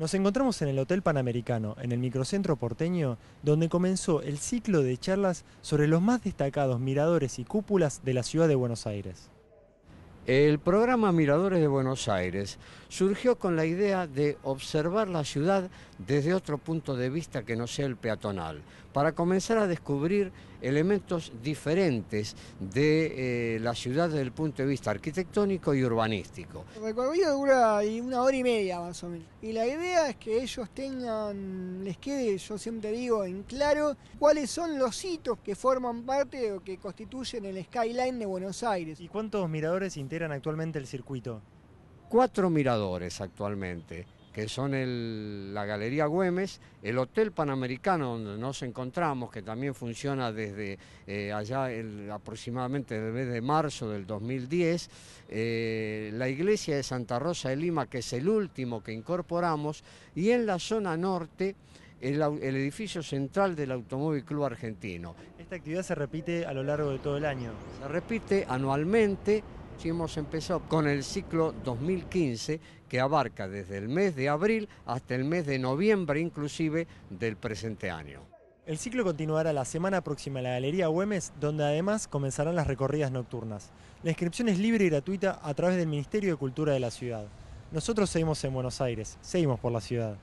Nos encontramos en el Hotel Panamericano, en el microcentro porteño, donde comenzó el ciclo de charlas sobre los más destacados miradores y cúpulas de la ciudad de Buenos Aires. El programa Miradores de Buenos Aires surgió con la idea de observar la ciudad desde otro punto de vista que no sea el peatonal, para comenzar a descubrir elementos diferentes de eh, la ciudad desde el punto de vista arquitectónico y urbanístico. El recorrido dura una hora y media más o menos. Y la idea es que ellos tengan, les quede, yo siempre digo, en claro cuáles son los hitos que forman parte o que constituyen el skyline de Buenos Aires. ¿Y cuántos miradores integran? actualmente el circuito? Cuatro miradores actualmente, que son el, la Galería Güemes, el Hotel Panamericano donde nos encontramos, que también funciona desde eh, allá el, aproximadamente desde marzo del 2010, eh, la Iglesia de Santa Rosa de Lima, que es el último que incorporamos, y en la zona norte... el, edificio central del Automóvil Club Argentino. Esta actividad se repite a lo largo de todo el año. Se repite anualmente hemos empezado con el ciclo 2015 que abarca desde el mes de abril hasta el mes de noviembre inclusive del presente año. El ciclo continuará la semana próxima en la Galería Güemes, donde además comenzarán las recorridas nocturnas. La inscripción es libre y gratuita a través del Ministerio de Cultura de la ciudad. Nosotros seguimos en Buenos Aires, seguimos por la ciudad.